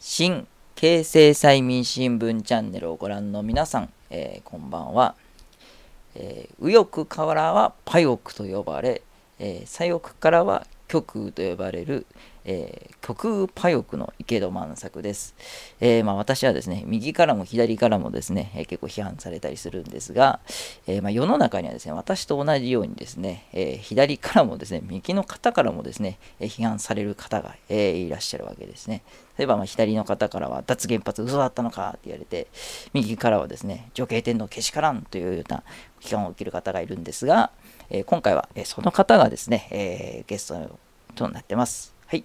新京成催眠新聞チャンネルをご覧の皆さん、えー、こんばんは、えー、右翼からはパイオクと呼ばれ、えー、左翼からは極右と呼ばれる、えー、極右パヨクの池戸満作です。えー、まあ、私はですね、右からも左からもですね、えー、結構批判されたりするんですが、えまあ、世の中にはですね、私と同じようにですね、え左からもですね、右の方からもですね、え批判される方が、えいらっしゃるわけですね。例えば、まあ、左の方からは、脱原発嘘だったのかって言われて、右からはですね、女系天皇けしからんというような批判を受ける方がいるんですが、え今回は、えその方がですね、えゲストとなってます。はい。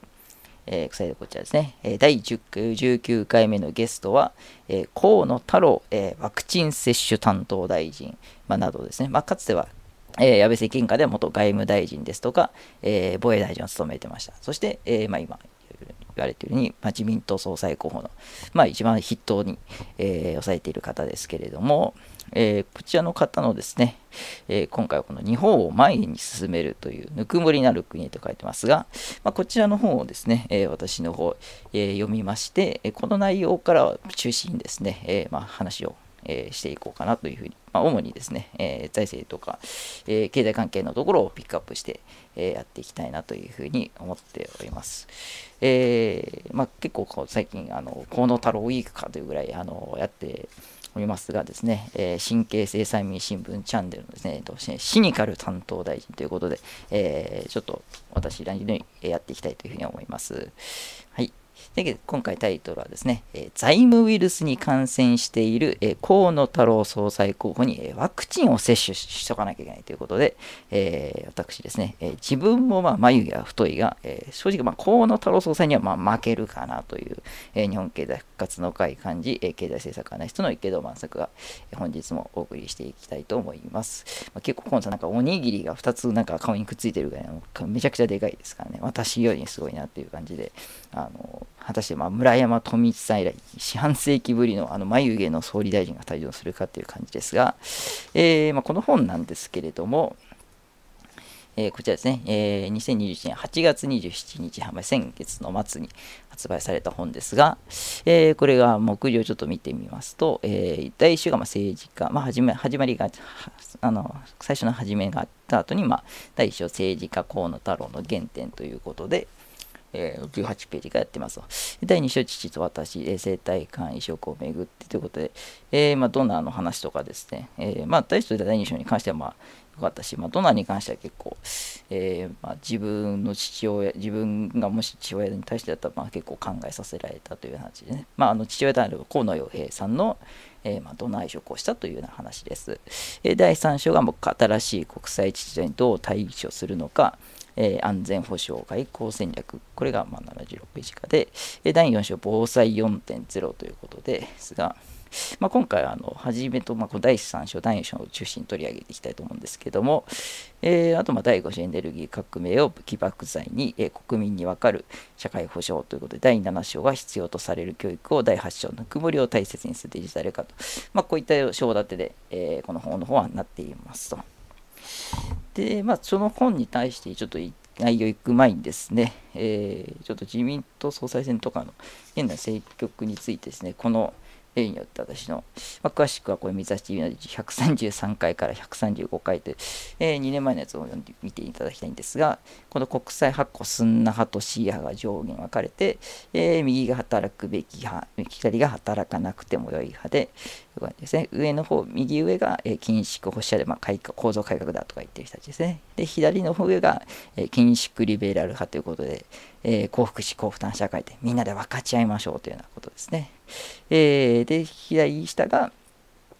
えー、こちらですね、えー、第19回目のゲストは、えー、河野太郎、えー、ワクチン接種担当大臣、まあ、などですね、まあ、かつては、えー、安倍政権下で元外務大臣ですとか、えー、防衛大臣を務めてました。そして、えーまあ、今、言われているように、まあ、自民党総裁候補の、まあ、一番筆頭に、えー、抑えている方ですけれども、えー、こちらの方のですね、えー、今回はこの日本を前に進めるというぬくもりなる国と書いてますが、まあ、こちらの方をですね、えー、私の方、え読みまして、この内容から中心にですね、えまあ、話をえしていこうかなというふうに、まあ、主にですね、え財政とか、え経済関係のところをピックアップして、えやっていきたいなというふうに思っております。えまあ、結構こう最近あの、河野太郎ウィークかというぐらいあのやってりますがですね、えー、神経性催眠新聞チャンネルのですね、えっと、シニカル担当大臣ということで、えー、ちょっと私ラジオにやっていきたいというふうに思います。はい。で今回タイトルはですね、え財務ウイルスに感染している、え河野太郎総裁候補に、えワクチンを接種しとかなきゃいけないということで、えー、私ですね、え自分もまあ眉毛は太いが、え正直まあ河野太郎総裁にはまあ負けるかなという、え日本経済復活の会幹事、え経済政策アナリストの池戸万作が、え本日もお送りしていきたいと思います。まあ、結構河野さん、なんかおにぎりが2つなんか顔にくっついてるぐらいのめちゃくちゃでかいですからね、私よりすごいなっていう感じで、あの果たしてま村山富一さん以来、四半世紀ぶりのあの眉毛の総理大臣が退場するかという感じですが、えー、まこの本なんですけれども、えー、こちらですね、えー、2021年8月27日先月の末に発売された本ですが、えー、これが目次をちょっと見てみますと、えー、第1週がま政治家、まあ、始め始まりがあの、最初の始めがあった後に、まあ、第1章政治家河野太郎の原点ということで、え18ページからやってますと。第2章、父と私、生体肝移植をめぐってということで、えー、まあ、ドナーの話とかですね、えー、まあ、第1章第2章に関しては、まあ、よかったし、まあ、ドナーに関しては結構、えー、まあ、自分の父親、自分がもし父親に対してだったら、まあ、結構考えさせられたという話でね、まあ、あの父親である河野洋平さんの、えー、まあ、ドナー移植をしたというような話です。えー、第3章がもう新しい国際秩序にどう対処するのか、えー、安全保障外交戦略、これがまあ76ページかで、え第4章、防災4.0ということですが、まあ、今回はあの初めと、まあ、第3章、第4章を中心に取り上げていきたいと思うんですけども、えー、あとまあ第5章エネルギー革命を武器爆剤に、えー、国民に分かる社会保障ということで、第7章は必要とされる教育を、第8章のもりを大切にするデジタル化と、まあ、こういった章立てで、えー、この本の方はなっていますと。で、まあ、その本に対してちょっと内容行く前にですね、えー、ちょっと自民党総裁選とかの現在政局についてですね、この例によって私の、まあ、詳しくはこれ、三橋 TV の133回から135回という、えー、2年前のやつを読んでていただきたいんですが、この国際発行スンナ派とシー派が上下に分かれて、えー、右が働くべき派、左が働かなくても良い派で、ですね、上の方、右上が、えー、緊縮保守派で、まあ、改革構造改革だとか言ってる人たちですね。で、左の方上が、えー、緊縮リベラル派ということで、えー、幸福志幸福担社会でみんなで分かち合いましょうというようなことですね。えー、で、左下が、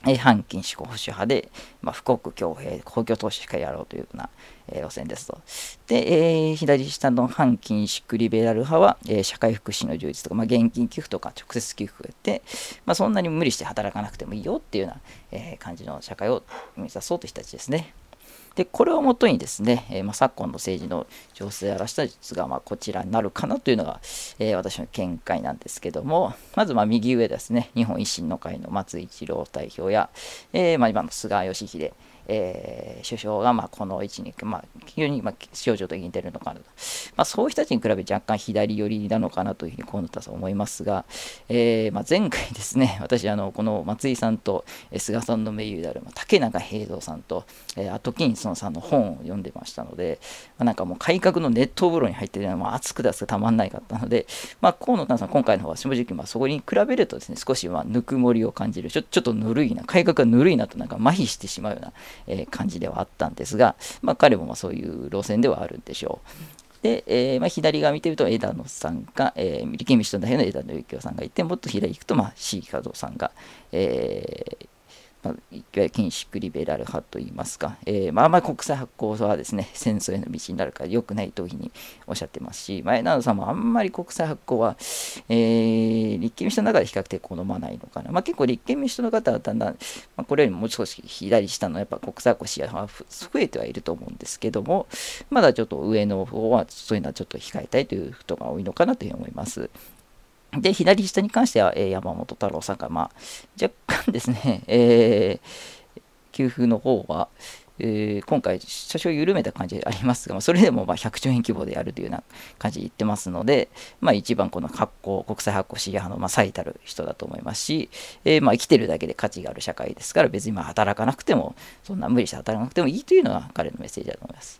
えー、反禁止保守派で、まあ、富国強兵、公共投資しかやろうというような、えー、路線ですと。で、えー、左下の反禁止リベラル派は、えー、社会福祉の充実とか、まあ、現金寄付とか直接寄付で、まあ、そんなに無理して働かなくてもいいよっていうような、えー、感じの社会を目指そうという人たちですね。でこれをもとにですね、えー、まあ、昨今の政治の情勢を表した術がまあこちらになるかなというのが、えー、私の見解なんですけどもまずまあ右上ですね日本維新の会の松井一郎代表や、えー、まあ今の菅義偉えー、首相がまあこの位置に、まあ、非常にまあ象徴的に出るのかなと、まあ、そういう人たちに比べ若干左寄りなのかなというふうに河野太さん思いますが、えーまあ、前回ですね 私あのこの松井さんと菅さんの名優である竹中平蔵さんと、えー、アトキンソンさんの本を読んでましたので、まあ、なんかもう改革の熱湯風呂に入っているのは、まあ、熱く出すたまんないかったので、まあ、河野太さん今回の方は正直まあそこに比べるとですね少しまあぬくもりを感じるちょちょっとぬるいな改革がぬるいなとなんか麻痺してしまうようなえ感じではあったんですが、まあ、彼もまそういう路線ではあるんでしょう。で、えー、まあ、左側見てると枝野さんが、えー、立憲民主党代表の枝野幸男さんがいて、もっと左行くと、まあ、C 加藤さんが、えー、まあ、いわゆる緊縮リベラル派といいますか、えー、まあ、あまり国際発行はですね、戦争への道になるから良くないというふうにおっしゃってますし、前田さんもあんまり国際発行は、えー、立憲民主党の中で比較的好まないのかな。まあ、結構立憲民主党の方はだんだん、まあ、これよりももう少し左下のやっぱ国際発行視野は増えてはいると思うんですけども、まだちょっと上の方はそういうのはちょっと控えたいという人が多いのかなというふうに思います。で、左下に関しては、えー、山本太郎さんが、まあ、若干ですね、えー、給付の方は、えー、今回、多少緩めた感じでありますが、まあ、それでもま100兆円規模でやるというような感じで言ってますので、まあ、一番この発行、国際発行シーアの、まあ、最たる人だと思いますし、えー、ま生きてるだけで価値がある社会ですから、別にま働かなくても、そんな無理して働かなくてもいいというのが彼のメッセージだと思います。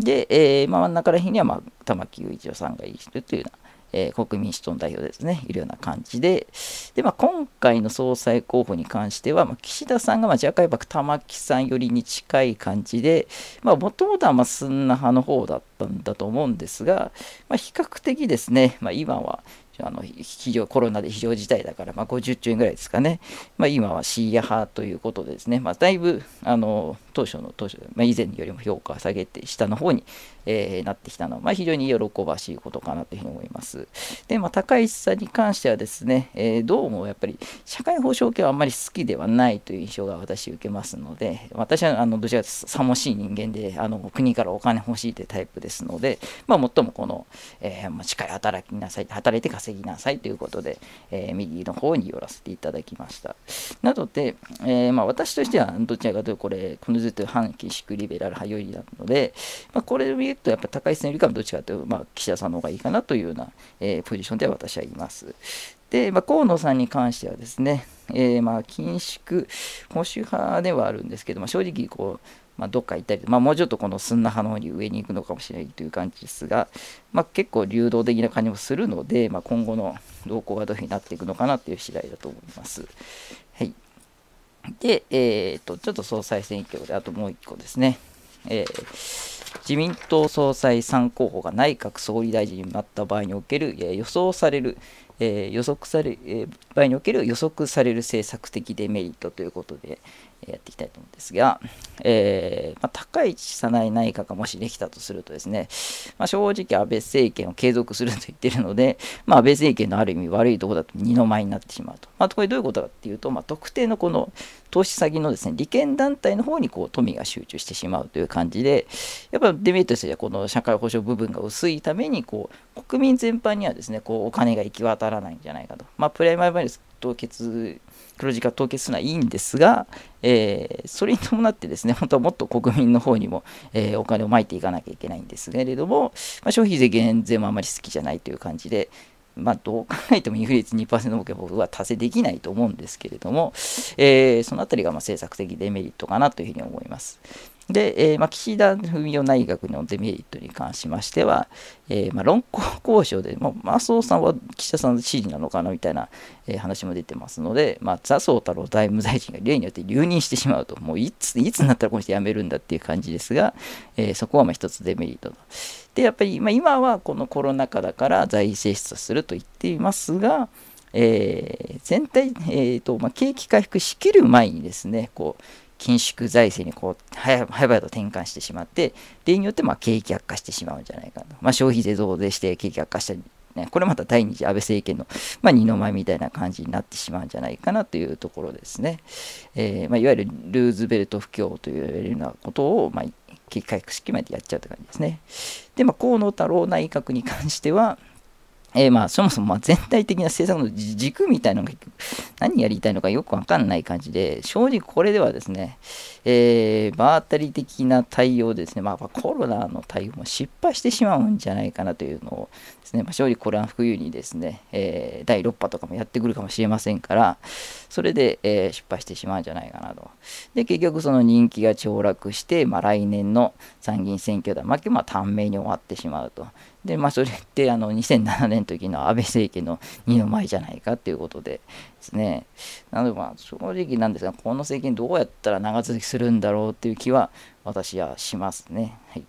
で、えー、まあ、真ん中ら辺には、ま玉木雄一郎さんがいるというようなえー、国民民主党の代表ですね、いるような感じで、でまあ、今回の総裁候補に関しては、まあ、岸田さんが、まあ、ジャカク玉木さん寄りに近い感じで、もともとはまあスンナ派の方だったんだと思うんですが、まあ、比較的ですね、まあ、今はあの非常コロナで非常事態だから、まあ、50兆円ぐらいですかね、まあ、今はシーア派ということでですね、まあ、だいぶあの当初の当初、まあ、以前よりも評価を下げて下の方に、えー、なってきたのは、まあ、非常に喜ばしいことかなというふうに思います。で、まあ、高市さんに関してはですね、えー、どうもやっぱり社会保障系はあんまり好きではないという印象が私受けますので、私はあのどちらかというとさもしい人間で、あの国からお金欲しいというタイプですので、まあ、最もこの、えー、まあ、しっかり働きなさい、働いて稼ぎなさいということで、えー、右の方に寄らせていただきました。なので、えーまあ、私としてはどちらかというとこれ、このずっと反緊縮リベラル派よりなので、まあ、これを見ると、やっぱ高市さんよりかはどっちかというと、まあ、岸田さんの方がいいかなというような、えー、ポジションでは私はいます。で、まあ、河野さんに関してはですね、えー、まあ、緊縮、保守派ではあるんですけど、ま正直、こう、まあ、どっか行ったり、まあ、もうちょっとこのすんな派の方に上に行くのかもしれないという感じですが、まあ、結構流動的な感じもするので、まあ、今後の動向がどういうふうになっていくのかなという次第だと思います。で、えー、っと、ちょっと総裁選挙で、あともう1個ですね。えー、自民党総裁3候補が内閣総理大臣になった場合における、えー、予想される、えー、予測され、え場合における予測される政策的デメリットということで、やっていきたいと思うんですが、えーまあ、高市早苗内閣がもしできたとするとですね、まあ、正直安倍政権を継続すると言ってるので、まあ、安倍政権のある意味悪いところだと二の舞になってしまうと、まあ、これどういうことかっていうと、まあ、特定のこの投資先のですね利権団体の方にこう富が集中してしまうという感じでやっぱデメリットとしてはこの社会保障部分が薄いためにこう国民全般にはですねこうお金が行き渡らないんじゃないかと、まあ、プライマリバイルス凍結黒字化凍結するのはいいんですが、えー、それに伴ってですね、本当はもっと国民の方にも、えー、お金をまいていかなきゃいけないんですけれども、まあ、消費税減税もあまり好きじゃないという感じで、まあ、どう考えてもインフレ率2%の僕はは達成できないと思うんですけれども、えー、そのあたりがま政策的デメリットかなというふうに思います。で、えーまあ、岸田文雄内閣のデメリットに関しましては、えーまあ、論考交渉で、まあ、麻生さんは岸田さんの支持なのかなみたいな、えー、話も出てますので、まあ、麻生太郎財務大臣が例によって留任してしまうと、もういついつになったらこの人辞めるんだっていう感じですが、えー、そこはまあ一つデメリットと。で、やっぱり、まあ、今はこのコロナ禍だから財政出すると言っていますが、えー、全体、えーとまあ、景気回復しきる前にですね、こう緊縮財政にこう早々と転換してしまって例によってま景気悪化してしまうんじゃないかと、まあ、消費税増税して景気悪化したり、ね、これまた第2次安倍政権の、ま二の舞みたいな感じになってしまうんじゃないかなというところですね、えー、まいわゆるルーズベルト不況というようなことを、まあ、景気回復式までやっちゃうという感じですねで、まあ、河野太郎内閣に関してはえー、まあそもそもま全体的な政策の軸みたいなのが何やりたいのかよくわかんない感じで正直これではですね、えー、場当たり的な対応ですね、まあ、コロナの対応も失敗してしまうんじゃないかなというのをですね、まあ、正直これは冬にですね、えー、第6波とかもやってくるかもしれませんからそれで、え失敗してしまうんじゃないかなとで結局その人気が凋落して、まあ、来年の参議院選挙だ負け、まあ、短命に終わってしまうとでまあそれってあの2007年の時の安倍政権の二の舞じゃないかっていうことでですねなのでまあ正直なんですがこの政権どうやったら長続きするんだろうっていう気は私はしますねはい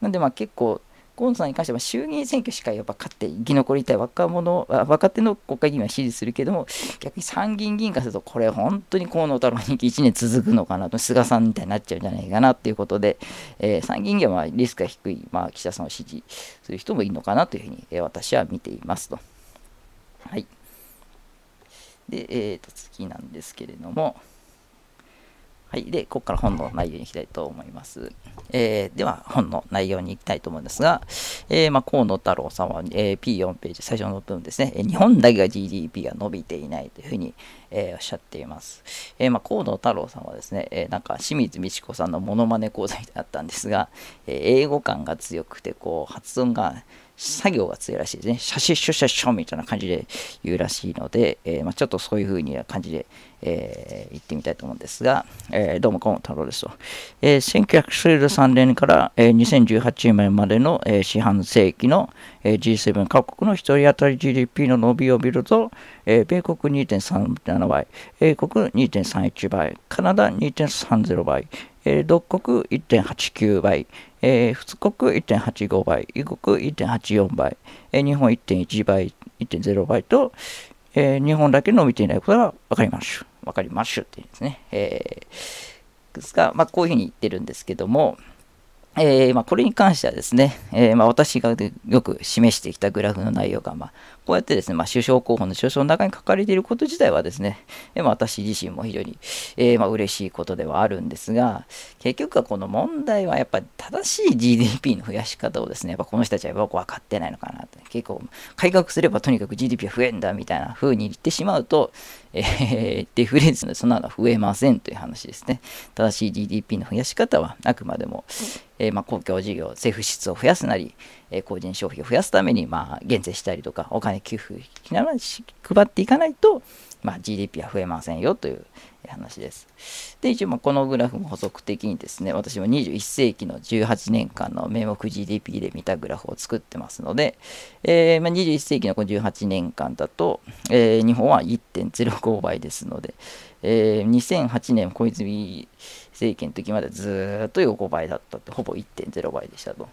なんでまあ結構河野さんに関しては衆議院選挙しかやっぱ勝って生き残りたい若者若手の国会議員は支持するけども逆に参議院議員からするとこれ本当に河野太郎人気1年続くのかなと菅さんみたいになっちゃうんじゃないかなということで、えー、参議院議員はリスクが低い、まあ、岸田さんを支持する人もいるのかなというふうに、えー、私は見ていますと。はい、で、えー、と次なんですけれども。はい、で、ここから本の内容に行きたいと思います。えー、では、本の内容に行きたいと思うんですが、えー、まあ、河野太郎さんは、えー、P4 ページ、最初の部分ですね、日本だけが GDP が伸びていないというふうに、えー、おっしゃっています。えー、まあ、河野太郎さんはですね、えー、なんか清水美智子さんのモノマネ講座みたいだったんですが、えー、英語感が強くて、こう、発音が、作業が強いらしいですね。シャシッシュシャショみたいな感じで言うらしいので、えー、まあ、ちょっとそういう風な感じで、えー、言ってみたいと思うんですが、えー、どうも河本太郎ですと。え1993年から、え2018年までの、え四半世紀の、え G7 各国の1人当たり GDP の伸びを見ると、えー、米国2.37倍、英国2.31倍、カナダ2.30倍、えー、独国1.89倍、えー、仏国1.85倍、異国1.84倍、えー、日本1.1倍、1.0倍と、えー、日本だけ伸びていないことが分かりましゅ。分かりましゅって言うんですね。えー、ですが、まあ、こういうふうに言ってるんですけども、えーまあ、これに関してはですね、えーまあ、私がよく示してきたグラフの内容が、まあ、こうやってですね、まあ、首相候補の首相の中に書かれていること自体はですね、えまあ、私自身も非常に、えー、まあ嬉しいことではあるんですが、結局はこの問題はやっぱり正しい GDP の増やし方をですね、やっぱこの人たちはよく分かってないのかなと。結構改革すればとにかく GDP は増えんだみたいな風に言ってしまうと、えー、デフレですので、そんなのは増えませんという話ですね。正しい GDP の増やし方はあくまでも、えー、まあ公共事業、政府支出を増やすなり、え個人消費を増やすために、まあ、減税したりとか、お金給付しながら配っていかないと、まあ、GDP は増えませんよという話です。で、一応このグラフも補足的にですね、私も21世紀の18年間の名目 GDP で見たグラフを作ってますので、えー、まあ、21世紀の18年間だと、えー、日本は1.05倍ですので、えー、2008年小泉政権の時までずっと横ばいだったと、ほぼ1.0倍でしたと。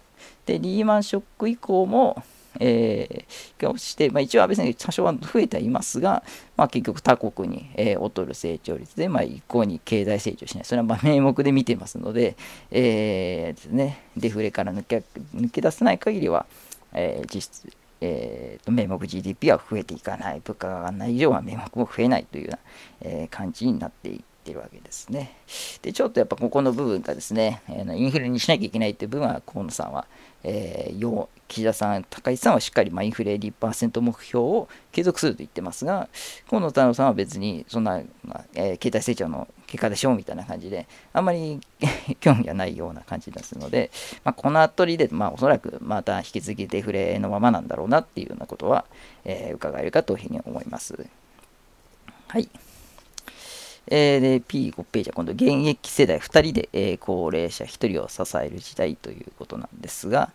で、リーマンショック以降も、えー、して、まあ、一応安倍さん、多少は増えてはいますが、まあ、結局他国に、えー、劣る成長率で、まあ、一向に経済成長しない。それはまあ名目で見てますので、えーですね、デフレから抜け抜け出せない限りは、えー、実質、えーと、名目 GDP は増えていかない。物価が上がらない以上は名目も増えないというような、えー、感じになっていってるわけですね。で、ちょっとやっぱここの部分がですね、えー、インフレにしなきゃいけないっていう部分は河野さんは、えー、岸田さん、高市さんはしっかりまインフレ2%目標を継続すると言ってますが、河野太郎さんは別にそんな、まあ、えー、経済成長の結果でしょうみたいな感じで、あんまり 興味がないような感じですので、まあ、このあたりで、まあ、おそらくまた引き続きデフレのままなんだろうなっていうようなことは、えー、伺えるかというふうに思います。はい。えー、で P5 ページは今度現役世代2人で、えー、高齢者1人を支える時代ということなんですが、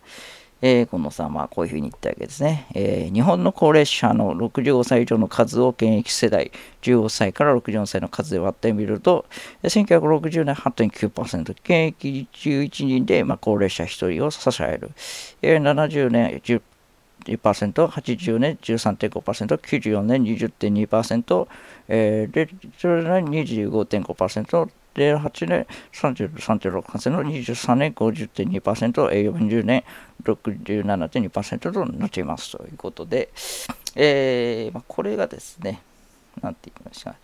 えー、このさんはこういうふうに言ったわけですね、えー、日本の高齢者の65歳以上の数を現役世代15歳から64歳の数で割ってみると1960年8.9%現役11人で、まあ、高齢者1人を支える、えー、70年2%、80年13.5%、94年20.2%、えー、25.5%、で、8年33.6%、23年50.2%、え40年67.2%となっています。ということで、えーまあ、これがですね、なっていきました。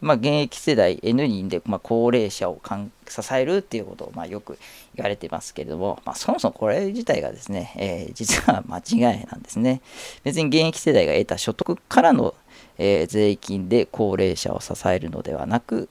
まあ、現役世代 N 人で、まあ、高齢者をかん支えるっていうことを、まあ、よく言われてますけれども、まあ、そもそもこれ自体がですね、えー、実は間違いなんですね。別に現役世代が得た所得からの、えー、税金で高齢者を支えるのではなく、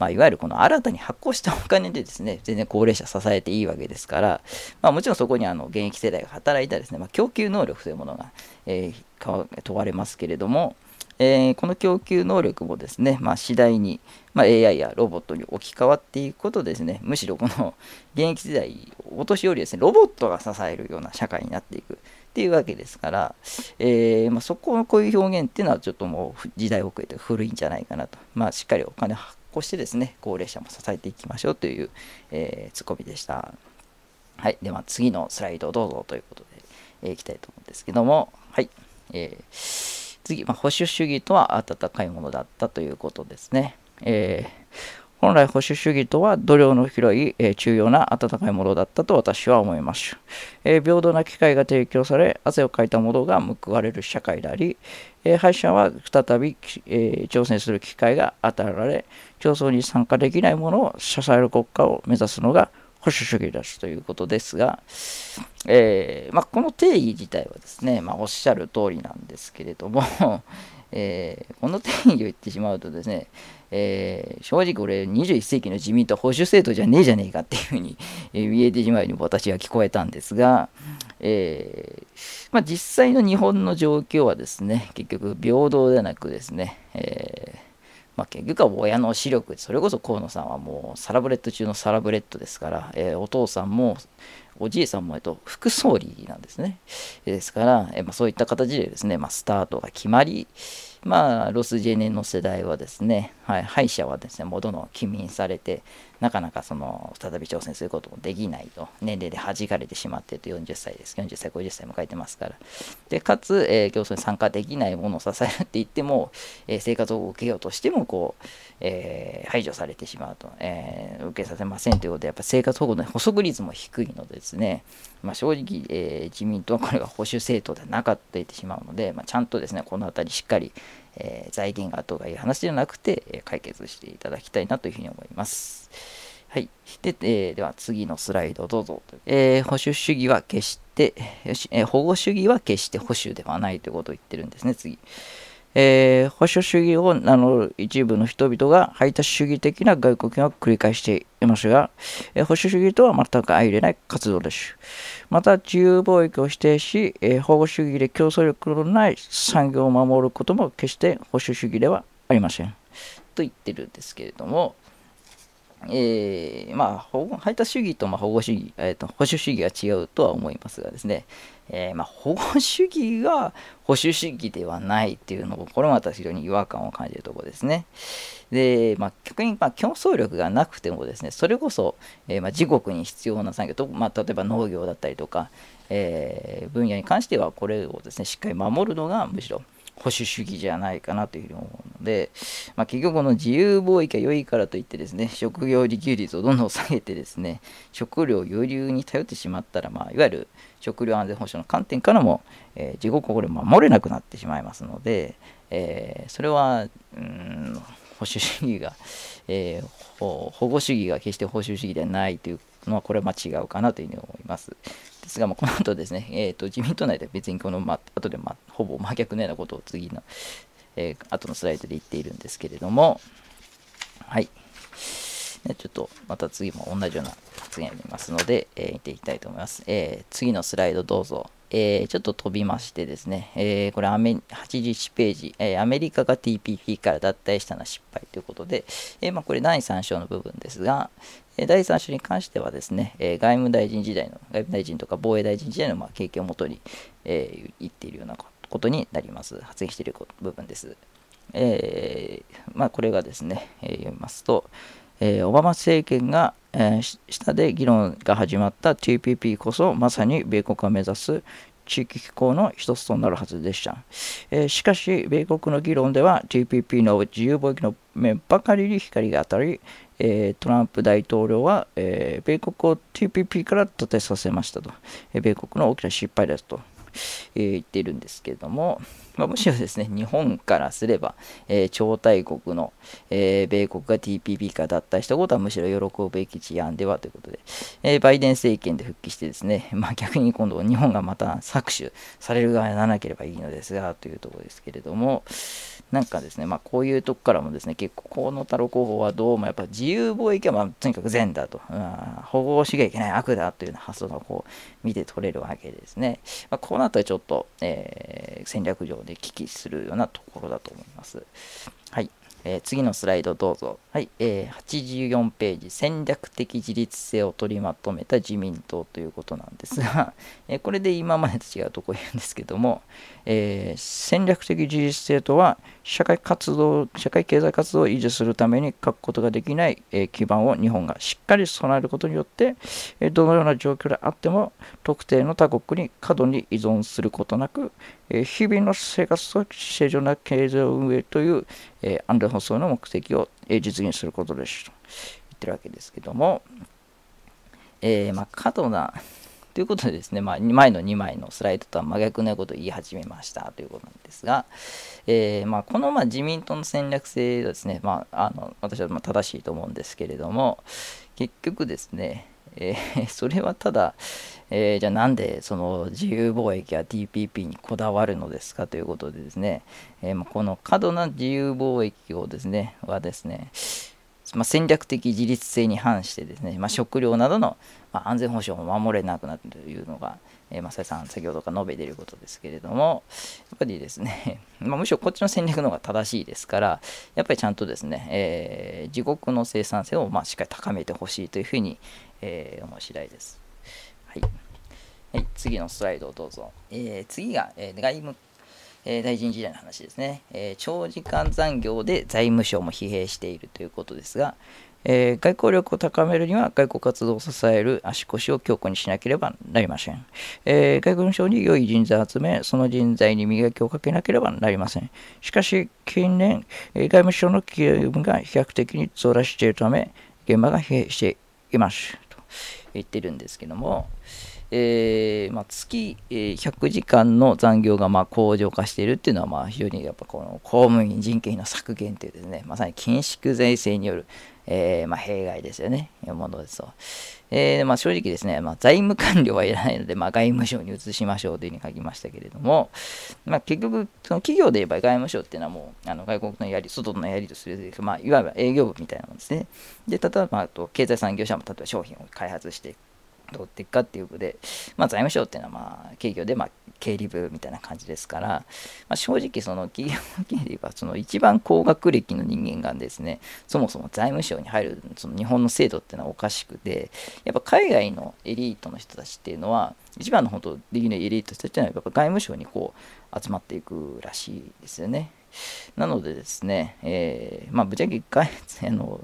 まあ、いわゆるこの新たに発行したお金でですね、全然高齢者支えていいわけですから、まあ、もちろんそこにあの現役世代が働いたですね、まあ、供給能力というものが、えー、問われますけれども、えー、この供給能力もですね、まあ、次第に、まあ、AI やロボットに置き換わっていくことですね、むしろこの現役時代、お年寄りですね、ロボットが支えるような社会になっていくっていうわけですから、えー、まあ、そこのこういう表現っていうのはちょっともう時代遅れて古いんじゃないかなと、まあ、しっかりお金発行してですね、高齢者も支えていきましょうという、えー、ツッコミでした。はい、では次のスライドをどうぞということで、えー、いきたいと思うんですけども、はい、えー次、まあ、保守主義とは温かいものだったということですね。えー、本来保守主義とは度量の広い、えー、重要な温かいものだったと私は思います、えー、平等な機会が提供され汗をかいた者が報われる社会であり、えー、敗者は再び、え挑戦する機会が与えられ競争に参加できない者を支える国家を目指すのが保守主義だしということですが、えー、まあ、この定義自体はですね、まあ、おっしゃる通りなんですけれども、えー、この定義を言ってしまうとですね、えー、正直俺21世紀の自民党保守政党じゃねえじゃねえかっていうふうに、え言えてしまうように私は聞こえたんですが、えーまあ、実際の日本の状況はですね結局平等ではなくですね、え結局は親の視力それこそ河野さんはもうサラブレッド中のサラブレッドですから、えー、お父さんもおじいさんも、えっと、副総理なんですね。ですから、えまあ、そういった形でですね、まあ、スタートが決まり、まあ、ロスジェネの世代はですね、はい、敗者はですね、もうどんどん棄民されて、なかなかその再び挑戦することもできないと年齢で弾かれてしまっていると40歳です40歳50歳迎えてますからでかつ、えー、競争に参加できないものを支えるって言っても、えー、生活を受けようとしてもこう、えー、排除されてしまうと、え受けさせませんということでやっぱ生活保護の補足率も低いのでですね、まあ、正直、え自民党はこれが保守政党ではなかったとってしまうので、まあ、ちゃんとですねこの辺りしっかりえー、財源がとかいう話じゃなくて、え解決していただきたいなというふうに思います。はい。で、えー、では次のスライドどうぞ。えー、保守主義は決して、え保護主義は決して保守ではないということを言ってるんですね、次。えー、保守主義を名乗る一部の人々が排他主義的な外国権を繰り返していますが、えー、保守主義とは全く相入れない活動です。また自由貿易を否定し、え保護主義で競争力のない産業を守ることも決して保守主義ではありません。と言ってるんですけれども、えー、まあ、排主義とま保護主義、えーと、と保守主義が違うとは思いますがですね、えー、まあ、保護主義が保守主義ではないっていうのもこれも私非常に違和感を感じるところですね。で、まあ、逆にまあ競争力がなくてもですねそれこそ、えー、まあ、自国に必要な産業と、ま例えば農業だったりとか、えー、分野に関してはこれをですねしっかり守るのがむしろ保守主義じゃないかなというふうに思うので、まあ、結局この自由貿易が良いからといってですね職業自給率をどんどん下げてですね食料余流に頼ってしまったら、まあ、いわゆる食料安全保障の観点からも、えー、自国をこれ守れなくなってしまいますので、えー、それはうん保守主義が、えー、保護主義が決して保守主義ではないというのはこれはま違うかなというふうに思います。ですが、まあ、この後ですね、えーと、自民党内で別にこの、まあ後で、まあ、ほぼ真逆のようなことを次の、えー、後のスライドで言っているんですけれども、はい。ちょっとまた次も同じような発言ありますので、えー、見ていきたいと思います。えー、次のスライドどうぞ。えー、ちょっと飛びましてですね、えー、これアメ81ページ、えー、アメリカが TPP から脱退したのは失敗ということで、えまあ、これ第3章の部分ですが、第3種に関してはですね、外務大臣時代の、外務大臣とか防衛大臣時代の経験をもとに、言っているようなことになります。発言している部分です。えー、まあ、これがですね、読みますと、オバマ政権が、下で議論が始まった TPP こそまさに米国が目指す地域機構の一つとなるはずでした。しかし、米国の議論では TPP の自由貿易の面ばかりに光が当たり、えトランプ大統領は、え米国を TPP から立退させましたと、え米国の大きな失敗だと、え言っているんですけれども、まあ、むしろですね、日本からすれば、えー、超大国の、えー、米国が TPP から脱退したことはむしろ喜ぶべき事案ではということで、えー、バイデン政権で復帰してですね、まあ、逆に今度は日本がまた搾取される側にならなければいいのですがというところですけれども、なんかですね、まあ、こういうとこからもですね、結構河野太郎候補はどうもやっぱ自由貿易はまあとにかく善だと、うん、保護しがいけない悪だというような発想がこう見て取れるわけですね。まあ、このたりちょっと、えー、戦略上で危機するようなところだと思います。はい、えー、次のスライドどうぞ。はい、えー、84ページ、戦略的自立性を取りまとめた自民党ということなんですが、えー、これで今までと違うとこ言うんですけども、えー、戦略的自立性とは社会活動、社会経済活動を維持するために書くことができない、えー、基盤を日本がしっかり備えることによって、えどのような状況であっても特定の他国に過度に依存することなく、え日々の生活と正常な経済運営という、え安全保障の目的をえ実現することでしと言ってるわけですけども、えー、まあ、過度な ということでですね、まあ、前の2枚のスライドとは真逆なことを言い始めましたということなんですが、えー、まあ、このま自民党の戦略性はですね、まあ、あの私はま正しいと思うんですけれども結局ですね、えー、それはただ、えー、じゃあなんでその自由貿易や TPP にこだわるのですかということでですね、えー、この過度な自由貿易をですねはですね、まあ、戦略的自立性に反してですね、まあ、食料などの安全保障を守れなくなるというのが、えー、正さん先ほどから述べていることですけれどもやっぱりですね、まあ、むしろこっちの戦略の方が正しいですからやっぱりちゃんとですね、えー、自国の生産性をまあしっかり高めてほしいというふうに、えー、面白いです。はい。はい、次のスライドをどうぞ。えー、次が、えー、外務、えー、大臣時代の話ですね、えー、長時間残業で財務省も疲弊しているということですが、えー、外交力を高めるには外交活動を支える足腰を強固にしなければなりません、えー、外務省に良い人材を集めその人材に磨きをかけなければなりませんしかし近年、外務省の機運が飛躍的に増大しているため現場が疲弊しています言ってるんですけども、えーまあ、月100時間の残業がまあ向上化しているっていうのはまあ非常にやっぱこの公務員人件費の削減というですねまさに緊縮税制によるえー、まあ、弊害ですよね。ものですと。えー、まあ、正直ですね、まあ、財務官僚はいらないので、まあ、外務省に移しましょうというふうに書きましたけれども、まあ、結局、その企業で言えば外務省っていうのはもう、あの外国のやり、外のやりとするといまあ、いわゆる営業部みたいなものですね。で、例えば、あと経済産業者も例えば商品を開発していく。どうっていくかっていうとで、まあ、財務省っていうのはまあ企業でまあ経理部みたいな感じですから、まあ、正直その企業経理はその一番高学歴の人間がですねそもそも財務省に入るその日本の制度っていうのはおかしくてやっぱ海外のエリートの人たちっていうのは一番の本当できるエリートたちっていうのはやっぱ外務省にこう集まっていくらしいですよね。なのでですね、えー、まあぶっちゃけ あの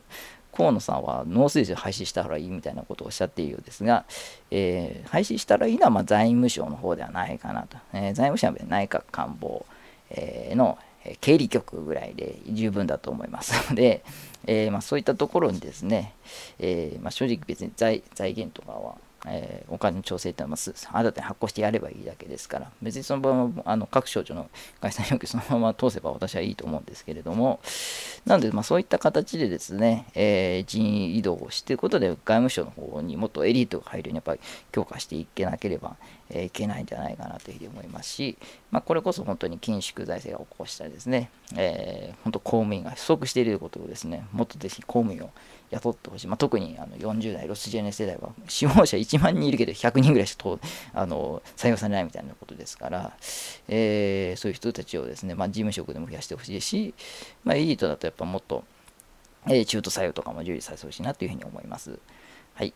河野さんは農水省廃止したらいいみたいなことをおっしゃっているようですが、えー、廃止したらいいのはま財務省の方ではないかなと、えー、財務省は内閣官房、えー、の経理局ぐらいで十分だと思いますの で、えまあ、そういったところにですね、えまあ、正直別に財源とかはえー、お金の調整ってのは新たに発行してやればいいだけですから、別にそのままあの各省庁の解散要求そのまま通せば私はいいと思うんですけれども、なので、まあ、そういった形でですね、えー、人員移動をしていくことで、外務省の方にもっとエリートが入るようにやっぱり強化していけなければえー、いけないんじゃないかなというふうに思いますし、まあ、これこそ本当に緊縮財政が起こしたりですね、えー、本当公務員が不足していることをですね、もっとぜひ公務員を雇ってほしい。まあ、特にあの40代、ロスジェネ世代は、死亡者1万人いるけど、100人ぐらいしかあの採用されないみたいなことですから、えー、そういう人たちをですね、まあ、事務職でも増やしてほしいし、まあ、エリートだとやっぱもっと、えー、中途採用とかも充実させてほしいなというふうに思います。はい。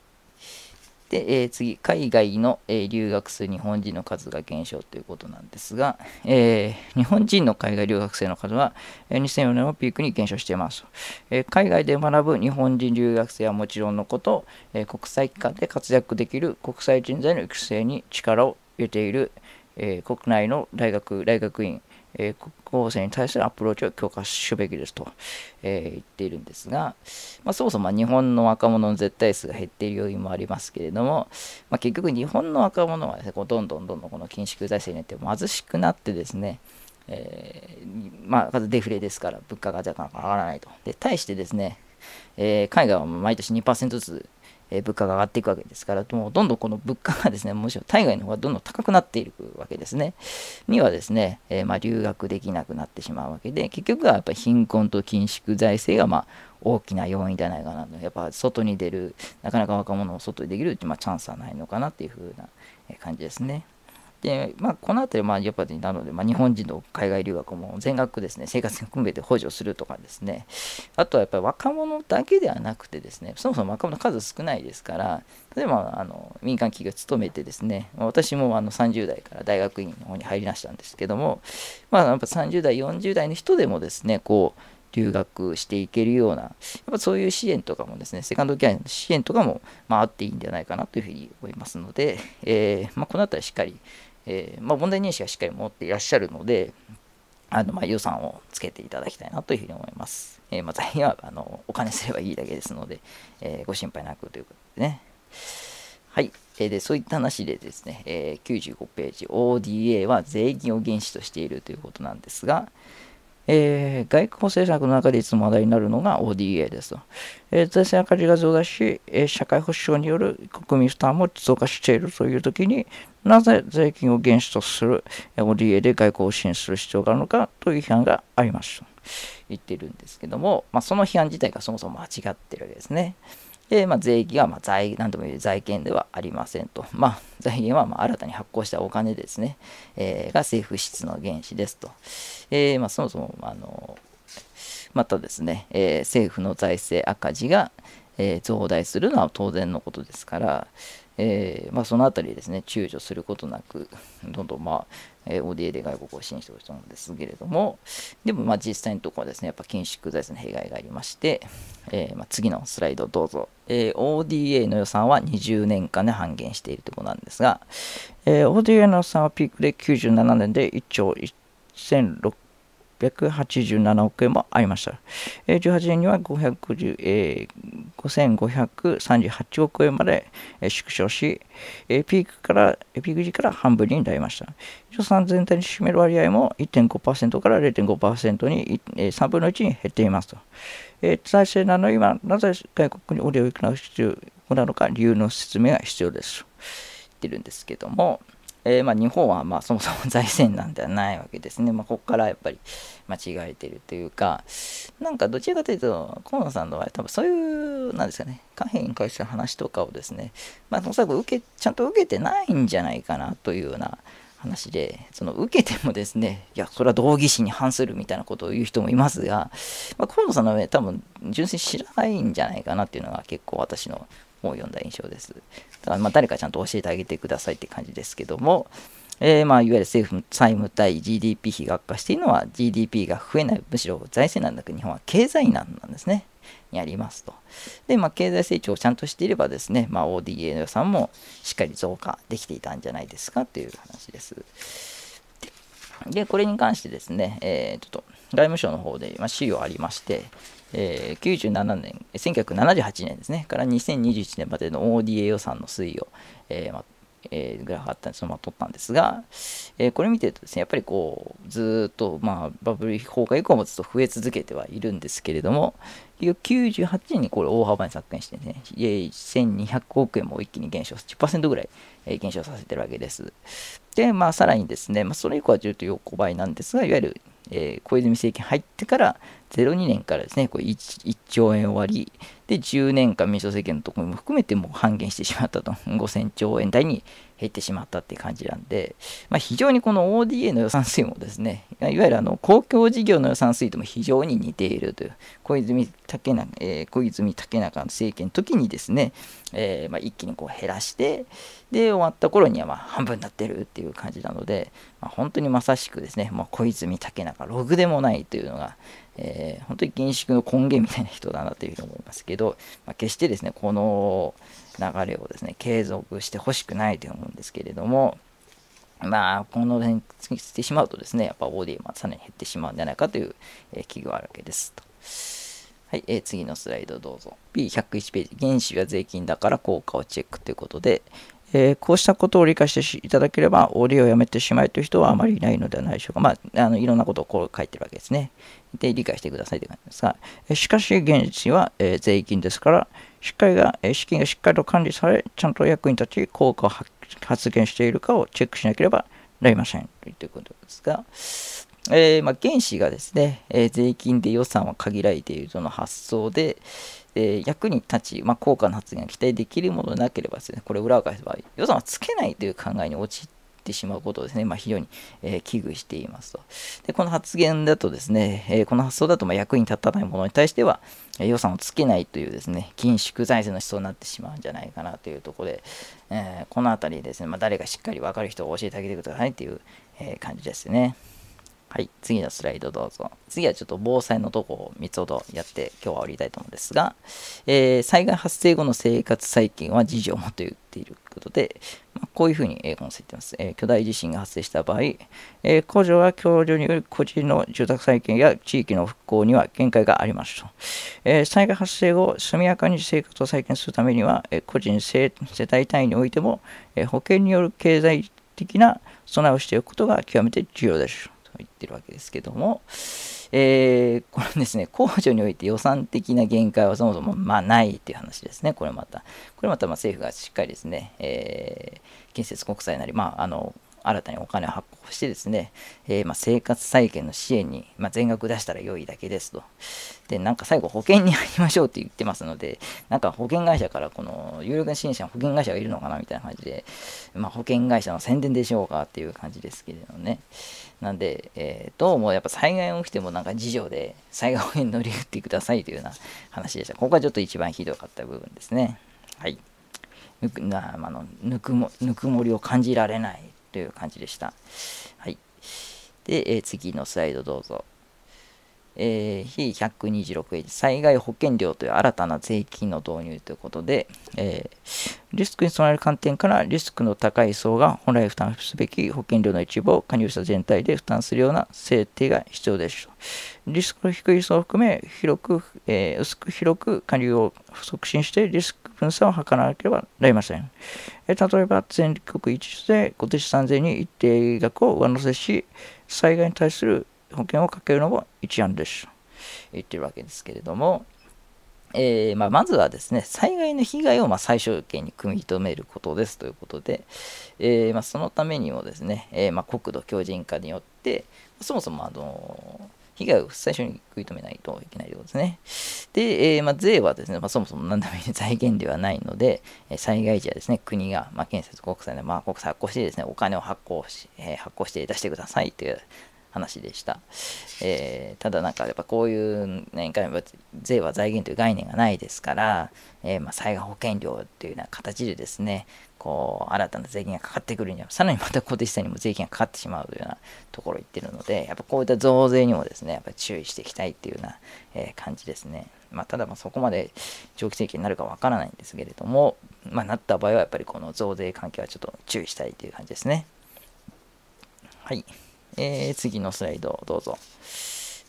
で、えー、次、海外の、えー、留学する日本人の数が減少ということなんですが、えー、日本人の海外留学生の数は、え2004年をピークに減少しています、え海外で学ぶ日本人留学生はもちろんのこと、え国際機関で活躍できる国際人材の育成に力を入れている、え国内の大学、大学院、えー、候補に対するアプローチを強化すべきですと、えー、言っているんですが、まあ、そもそも日本の若者の絶対数が減っている要因もありますけれども、まあ、結局日本の若者はです、ね、こうどんどんどんどんこの緊縮財政によって貧しくなってですね、えー、まあ、デフレですから物価が若干上がらないと。で対してですね、えー、海外は毎年2%ずつえー、物価が上がっていくわけですから、もうどんどんこの物価がですね、むしろ海外の方がどんどん高くなっていくわけですね。にはですね、えー、まあ、留学できなくなってしまうわけで、結局はやっぱり貧困と緊縮財政がまあ大きな要因じゃないかなと、やっぱ外に出る、なかなか若者を外にできるってまあチャンスはないのかなっていうふうな感じですね。で、まあ、この辺り、まあ、やっぱりなので、まあ、日本人の海外留学も全額ですね、生活含めて補助するとかですね、あとはやっぱり若者だけではなくてですね、そもそも若者数少ないですから、例えばあの民間企業勤めてですね、私もあの30代から大学院の方に入りましたんですけども、まあ、やっぱ30代、40代の人でもですね、こう、留学していけるような、やっぱそういう支援とかもですね、セカンドキャリアの支援とかも、まあ、あっていいんじゃないかなというふうに思いますので、えー、まあ、この辺りしっかりえー、まあ、問題認識はしっかり持っていらっしゃるので、あのまあ、予算をつけていただきたいなというふうに思います。えー、まあ、財源はあのお金すればいいだけですので、えー、ご心配なくということでね。はい。えー、で、そういった話でですね、え95ページ、ODA は税金を原資としているということなんですが、えー、外交政策の中でいつも話題になるのが ODA ですと。えー、財政赤字が増大し、えー、社会保障による国民負担も増加しているというときになぜ税金を原資とする ODA で外交を支援する必要があるのかという批判がありますと言っているんですけども、まあ、その批判自体がそもそも間違っているわけですね。で、まあ、税益は、まあ、財、なんとも言う財源ではありませんと。まあ、財源は、まあ、新たに発行したお金ですね、えー、が政府支出の原資ですと。えー、まあ、そもそも、あの、またですね、えー、政府の財政赤字が、えー、増大するのは当然のことですから、えーまあ、そのあたりですね、躊躇することなく、どんどん、まあ、えー、ODA で外国を支援しておしいとんですけれども、でもまあ実際のところはですね、やっぱ緊縮財政の弊害がありまして、えー、まあ次のスライドどうぞ、えー、ODA の予算は20年間で半減しているとことなんですが、えー、ODA の予算はピークで97年で1兆1600 687億円もありました。18年には5 5 3 8億円まで、縮小し、ピークから、ピーク時から半分になりました。予算全体に占める割合も1.5%から0.5%に、ー、3分の1に減っていますと。財政なの今、なぜ外国にお礼を行う必要なのか理由の説明が必要です。言ってるんですけども、えー、まあ、日本はまあそもそも財政難ではないわけですね。まあ、ここからやっぱり間違えてるというか、なんかどちらかというと、河野さんの場合、多分そういう、なんですかね、下辺に関する話とかをですね、まあ、おそらく受けちゃんと受けてないんじゃないかなというような話で、その受けてもですね、いや、それは道義心に反するみたいなことを言う人もいますが、まあ、河野さんの上、多分純粋に知らないんじゃないかなっていうのが結構私の本を読んだ印象です。だからま誰かちゃんと教えてあげてくださいって感じですけども、えー、まあ、いわゆる政府債務対 GDP 比が悪化しているのは GDP が増えない、むしろ財政難だけ日本は経済難なんですね。にありますと。で、まあ、経済成長をちゃんとしていればですね、まあ、ODA の予算もしっかり増加できていたんじゃないですかという話です。で、これに関してですね、えー、ちょっと外務省の方で、ま資料ありまして、え97年、1978年ですね、から2021年までの ODA 予算の推移を、えーまえー、グラフがあったんで、そのまま取ったんですが、えー、これ見てるとですね、やっぱりこう、ずっと、まあ、バブル崩壊以降もずっと増え続けてはいるんですけれども、98年にこれ大幅に削減してね、1200億円も一気に減少、10%ぐらい減少させてるわけです。で、まあ、さらにですね、まあ、それ以降は1っと横ばいなんですが、いわゆるえー、小泉政権入ってから02年からですね、これ 1, 1兆円終わり、で、10年間民主党政権のところも含めてもう半減してしまったと、5000兆円台に減ってしまったっていう感じなんで、まあ、非常にこの ODA の予算推もですね、いわゆるあの公共事業の予算推とも非常に似ているという、小泉竹中,、えー、小泉竹中政権の時にですね、えー、まあ、一気にこう減らして、で終わった頃にはま半分になってるっていう感じなので、まあ、本当にまさしくですね、まあ、小泉竹中ログでもないというのが、えー、本当に厳粛の根源みたいな人だなというふうに思いますけど、まあ、決してですねこの流れをですね継続してほしくないと思うんですけれどもまあ、この辺にしてしまうとですね、やっぱ OD はさらに減ってしまうんじゃないかという、えー、危惧があるわけですと。はい、えー、次のスライドどうぞ。B101 ページ、原資は税金だから効果をチェックということで、えー、こうしたことを理解していただければ、折をやめてしまうという人はあまりいないのではないでしょうか。まあ、あのいろんなことをこう書いてるわけですね。で、理解してくださいという感じですが、えしかし現実は、えー、税金ですから、しっかりが、え資金がしっかりと管理され、ちゃんと役員たちに効果を発言しているかをチェックしなければなりませんということですが、えー、まあ、原資がですね、え税金で予算は限られているとの発想で、えー、役に立ち、まあ、効果の発言が期待できるものでなければですね、これ裏を返せば予算はつけないという考えに陥ってしまうことですね、まあ、非常に、えー、危惧していますと。で、この発言だとですね、えー、この発想だとま役に立たないものに対しては、え予算をつけないというですね、緊縮財政の思想になってしまうんじゃないかなというところで、えこの辺りですね、まあ、誰がしっかり分かる人を教えてあげてくださいという、え感じですね。はい、次のスライドどうぞ。次はちょっと防災のとこを3つほどやって今日は終わりたいと思うんですが、えー、災害発生後の生活再建は事情もと言っていることで、まあ、こういうふうに英語に載いてます、えー、巨大地震が発生した場合、えー、工場は共助による個人の住宅再建や地域の復興には限界がありますと。え災害発生後、速やかに生活を再建するためには、え個人世、世帯単位においても、え保険による経済的な備えをしておくことが極めて重要です。言ってるわけですけども、えー、このですね、控除において予算的な限界はそもそもまあないという話ですね、これまた。これまたま政府がしっかりですね、えー、建設国債なり、まあ、あの、新たにお金を発行してですね、えー、まあ、生活再建の支援に、まあ、全額出したら良いだけですと。で、なんか最後保険に入りましょうって言ってますので、なんか保険会社からこの有力な支援者の保険会社がいるのかなみたいな感じで、まあ、保険会社の宣伝でしょうかっていう感じですけれどね。なんで、えー、どうもやっぱ災害が起きてもなんか自助で災害に乗り移ってくださいというような話でした。ここがちょっと一番ひどかった部分ですね。はい。ぬくなあのぬくもぬくもりを感じられないという感じでした。はい。で、えー、次のスライドどうぞ。えー、非126ページ、災害保険料という新たな税金の導入ということで、えー、リスクに備える観点からリスクの高い層が本来負担すべき保険料の一部を加入者全体で負担するような制定が必要でしょう。リスクの低い層を含め、広く、えー、薄く広く加入を促進してリスク分散を図らなければなりません。えー、例えば、全国一律で年3 0 0税に一定額を上乗せし、災害に対する保険をかけるのも一案でした。言ってるわけですけれども、えー、まあ、まずはですね、災害の被害をま最小限に組み止めることですということで、えー、まあ、そのためにもですね、えー、まあ、国土強靭化によって、そもそもあの被害を最初に食い止めないといけないいうですね。で、えー、まあ、税はですね、まあ、そもそも何でもいい財源ではないので、えー、災害時はですね、国が、まあ、建設国債で、まあ、国債発行してですね、お金を発行し、えー、発行して出してくださいという話でした。えー、ただなんかやっぱこういう年間税は財源という概念がないですから、えー、まあ災害保険料というような形でですね、こう新たな税金がかかってくるには、さらにまた固定資産にも税金がかかってしまうというようなところを言ってるので、やっぱこういった増税にもですね、やっぱり注意していきたいっていうような、え感じですね。まあ、ただまそこまで長期政権になるかわからないんですけれども、まあ、なった場合はやっぱりこの増税関係はちょっと注意したいという感じですね。はい。えー、次のスライドどうぞ。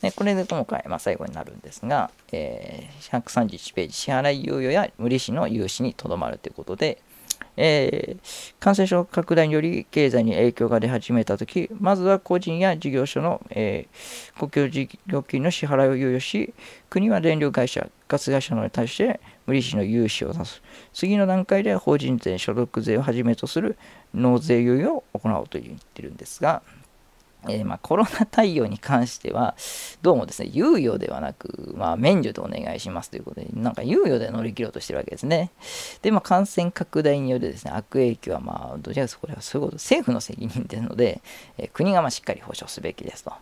でこれで今回、まあ、最後になるんですが、えー、131ページ、支払い猶予や無利子の融資にとどまるということで、えー、感染症拡大により経済に影響が出始めたとき、まずは個人や事業所の、えー、公共事業金の支払いを猶予し、国は電力会社、ガス会社などに対して無利子の融資を出す。次の段階で法人税、所得税をはじめとする納税猶予を行おうと言ってるんですが、えー、まあ、コロナ対応に関しては、どうもですね、猶予ではなく、まあ、免除でお願いしますということで、なんか猶予で乗り切ろうとしてるわけですね。で、まあ、感染拡大によるですね、悪影響は、まあ、どちらかとこれはそういうこと、政府の責任ですので、えー、国がましっかり保障すべきですと。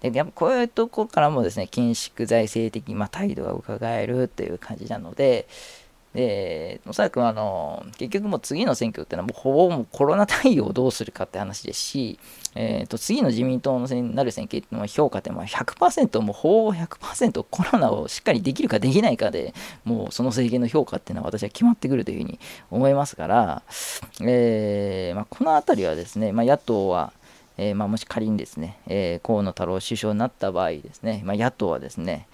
で、やっぱこういうとこからもですね、緊縮財政的、まあ、態度がうかがえるという感じなので、で、おそらくあの、結局もう次の選挙ってのはもうほぼもうコロナ対応をどうするかって話ですし、えーと、次の自民党のなる選挙の評価ってもう100%もうほぼ100%コロナをしっかりできるかできないかでもうその政権の評価っていうのは私は決まってくるというふうに思いますから、えーまあ、この辺りはですね、まあ、野党はえー、まあ、もし仮にですね、えー、河野太郎首相になった場合ですね、まあ、野党はですね、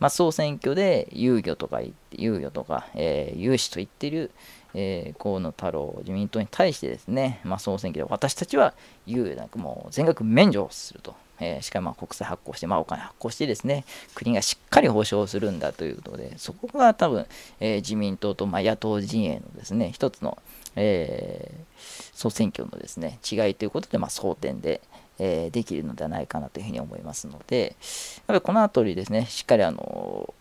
まあ、総選挙で猶予とか、猶予とか、え融資と言ってる、え河野太郎自民党に対してですね、ま総選挙で私たちは猶予なくもう全額免除すると。えー、しかも国債発行して、まあ、お金発行してですね、国がしっかり保障するんだということで、そこが多分、えー、自民党と、まあ、野党陣営のですね、一つの、えー、総選挙のですね違いということで、まあ、争点で、えー、できるのではないかなというふうに思いますのでやっぱりこのたりですねしっかりあの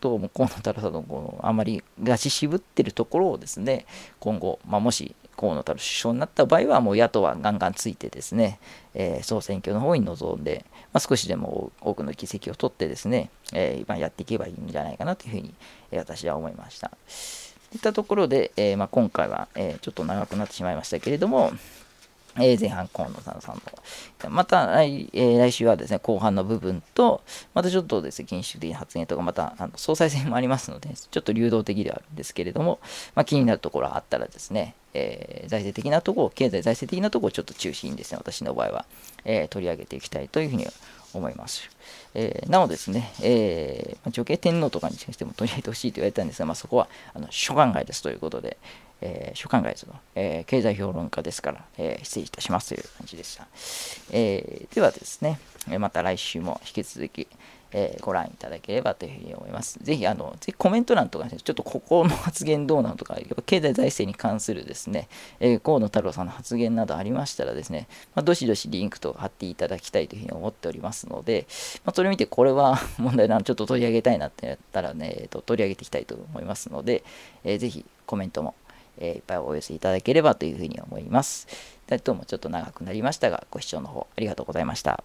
どうも河野太郎さんのこのあまりがち渋ってるところをですね今後、まあ、もし河野太郎首相になった場合はもう野党はガンガンついてですね、えー、総選挙の方に臨んで、まあ、少しでも多くの議席を取ってですね、えー、やっていけばいいんじゃないかなというふうに私は思いました。いったところで、えー、まあ、今回は、えー、ちょっと長くなってしまいましたけれども、えー、前半河野さんさんの。また来,、えー、来週はですね、後半の部分と、またちょっとですね、禁的な発言とか、またあの総裁選もありますので、ちょっと流動的ではあるんですけれども、まあ、気になるところあったらですね、えー、財政的なところ、経済財政的なところをちょっと中心にですね、私の場合は、え取り上げていきたいというふうに思います。えー、なおですね、えー、女系天皇とかにしても取り上げてほしいと言われたんですが、まあ、そこはあの諸考えですということで、えー、所管外ですの、えー、経済評論家ですから、えー、失礼いたしますという感じでした。えー、ではですね、また来週も引き続き、えー、ご覧いただければというふうに思います。ぜひ、あの、ぜひコメント欄とか、ね、ちょっとここの発言どうなのとか、やっぱ経済財政に関するですね、えー、河野太郎さんの発言などありましたらですね、まあ、どしどしリンクと貼っていただきたいというふうに思っておりますので、まあ、それを見てこれは 問題なのちょっと取り上げたいなってやったらね、えーと、取り上げていきたいと思いますので、えー、ぜひコメントも、えいっぱいお寄せいただければというふうに思います。どうもちょっと長くなりましたが、ご視聴の方ありがとうございました。